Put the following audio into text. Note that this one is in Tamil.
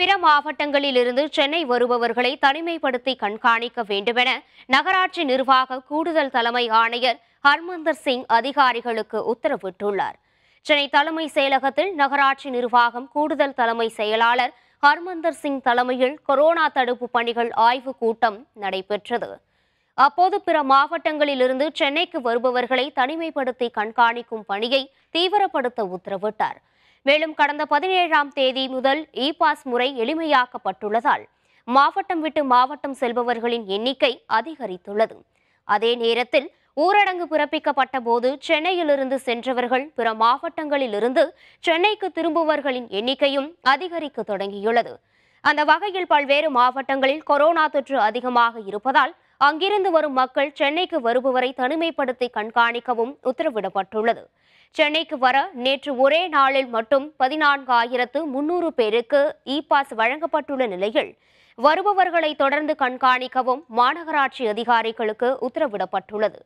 பிற மாவட்டங்களில் இருந்து சென்னை வருபவர்களை தனிமைப்படுத்தி கண்காணிக்க வேண்டுமென நகராட்சி நிர்வாக கூடுதல் தலைமை ஆணையர் ஹர்மந்தர் சிங் அதிகாரிகளுக்கு உத்தரவிட்டுள்ளார் சென்னை தலைமை செயலகத்தில் நகராட்சி நிர்வாகம் கூடுதல் தலைமை செயலாளர் ஹர்மந்தர் சிங் தலைமையில் கொரோனா தடுப்பு பணிகள் ஆய்வுக் கூட்டம் நடைபெற்றது அப்போது பிற மாவட்டங்களிலிருந்து சென்னைக்கு வருபவர்களை தனிமைப்படுத்தி கண்காணிக்கும் பணியை தீவிரப்படுத்த உத்தரவிட்டார் மேலும் கடந்த பதினேழாம் தேதி முதல் இ பாஸ் முறை எளிமையாக்கப்பட்டுள்ளதால் மாவட்டம் விட்டு மாவட்டம் செல்பவர்களின் எண்ணிக்கை அதிகரித்துள்ளது அதே நேரத்தில் ஊரடங்கு பிறப்பிக்கப்பட்ட போது சென்னையிலிருந்து சென்றவர்கள் பிற மாவட்டங்களிலிருந்து சென்னைக்கு திரும்புவர்களின் எண்ணிக்கையும் அதிகரிக்க தொடங்கியுள்ளது அந்த வகையில் பல்வேறு மாவட்டங்களில் கொரோனா தொற்று அதிகமாக இருப்பதால் அங்கிருந்து வரும் மக்கள் சென்னைக்கு வருபவரை தனிமைப்படுத்தி கண்காணிக்கவும் உத்தரவிடப்பட்டுள்ளது சென்னைக்கு வர நேற்று ஒரே நாளில் மட்டும் பதினான்கு ஆயிரத்து முன்னூறு பேருக்கு இ பாஸ் வழங்கப்பட்டுள்ள நிலையில் வருபவர்களை தொடர்ந்து கண்காணிக்கவும் மாநகராட்சி அதிகாரிகளுக்கு உத்தரவிடப்பட்டுள்ளது